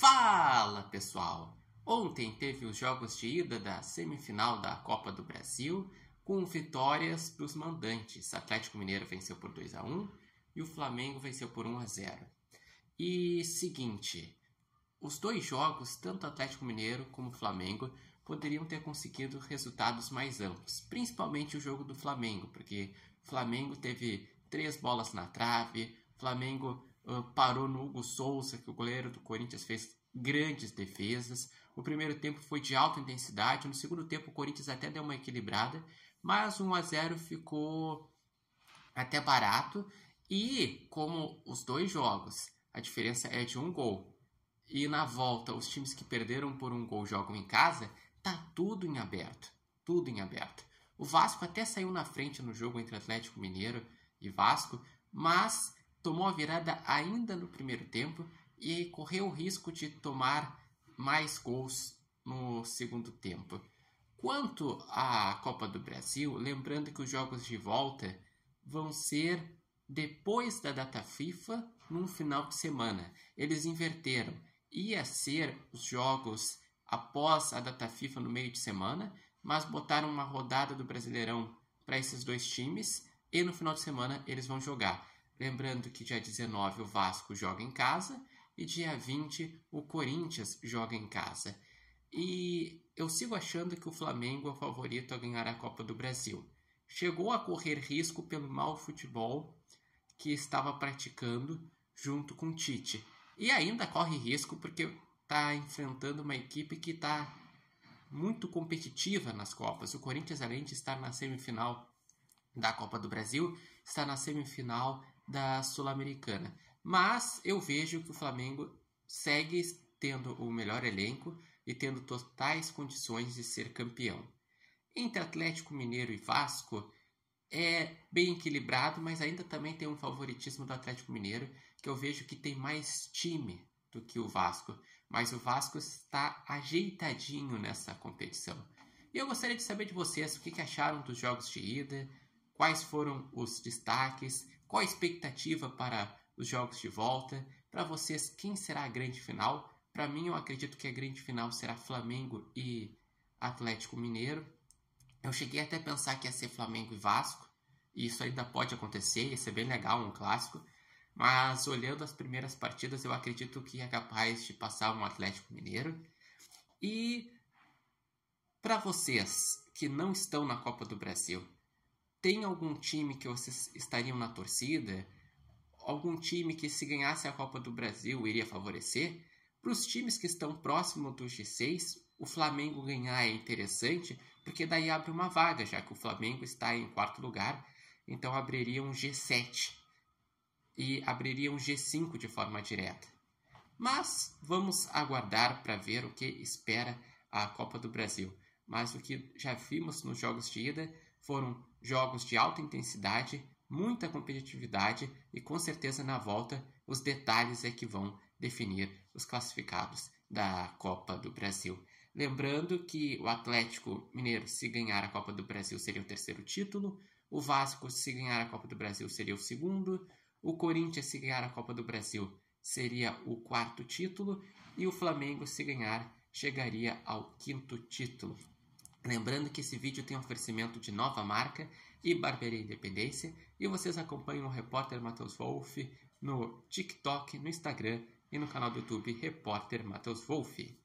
Fala pessoal! Ontem teve os jogos de ida da semifinal da Copa do Brasil com vitórias para os mandantes. Atlético Mineiro venceu por 2 a 1 e o Flamengo venceu por 1 a 0. E seguinte, os dois jogos, tanto Atlético Mineiro como Flamengo, poderiam ter conseguido resultados mais amplos, principalmente o jogo do Flamengo, porque o Flamengo teve três bolas na trave, Flamengo ah, parou no Hugo Souza, que o goleiro do Corinthians fez grandes defesas. O primeiro tempo foi de alta intensidade, no segundo tempo o Corinthians até deu uma equilibrada, mas 1 a 0 ficou até barato. E como os dois jogos, a diferença é de um gol. E na volta, os times que perderam por um gol jogam em casa, tá tudo em aberto, tudo em aberto. O Vasco até saiu na frente no jogo entre Atlético Mineiro e Vasco, mas tomou a virada ainda no primeiro tempo e correu o risco de tomar mais gols no segundo tempo. Quanto à Copa do Brasil, lembrando que os jogos de volta vão ser depois da data FIFA, num final de semana. Eles inverteram. Ia ser os jogos após a data FIFA no meio de semana, mas botaram uma rodada do Brasileirão para esses dois times e no final de semana eles vão jogar. Lembrando que dia 19 o Vasco joga em casa e dia 20 o Corinthians joga em casa. E eu sigo achando que o Flamengo é o favorito a ganhar a Copa do Brasil. Chegou a correr risco pelo mau futebol que estava praticando junto com o Tite. E ainda corre risco porque está enfrentando uma equipe que está muito competitiva nas Copas. O Corinthians, além de estar na semifinal da Copa do Brasil, está na semifinal da Sul-Americana. Mas eu vejo que o Flamengo segue tendo o melhor elenco e tendo totais condições de ser campeão. Entre Atlético Mineiro e Vasco é bem equilibrado, mas ainda também tem um favoritismo do Atlético Mineiro, que eu vejo que tem mais time do que o Vasco, mas o Vasco está ajeitadinho nessa competição. E eu gostaria de saber de vocês o que acharam dos jogos de ida, quais foram os destaques, qual a expectativa para os jogos de volta? Para vocês, quem será a grande final? Para mim, eu acredito que a grande final será Flamengo e Atlético Mineiro. Eu cheguei até a pensar que ia ser Flamengo e Vasco, e isso ainda pode acontecer, ia ser bem legal um clássico. Mas olhando as primeiras partidas, eu acredito que é capaz de passar um Atlético Mineiro. E para vocês que não estão na Copa do Brasil, tem algum time que vocês estariam na torcida? Algum time que, se ganhasse a Copa do Brasil, iria favorecer? Para os times que estão próximo do G6, o Flamengo ganhar é interessante, porque daí abre uma vaga, já que o Flamengo está em quarto lugar, então abriria um G7 e abriria um G5 de forma direta. Mas vamos aguardar para ver o que espera a Copa do Brasil. Mas o que já vimos nos jogos de ida foram jogos de alta intensidade, muita competitividade e com certeza na volta os detalhes é que vão definir os classificados da Copa do Brasil. Lembrando que o Atlético Mineiro, se ganhar a Copa do Brasil, seria o terceiro título, o Vasco, se ganhar a Copa do Brasil, seria o segundo, o Corinthians, se ganhar a Copa do Brasil, seria o quarto título, e o Flamengo, se ganhar, chegaria ao quinto título. Lembrando que esse vídeo tem oferecimento de Nova Marca e Barbearia Independência e vocês acompanham o repórter Matheus Wolff no TikTok, no Instagram e no canal do YouTube Repórter Matheus Wolff.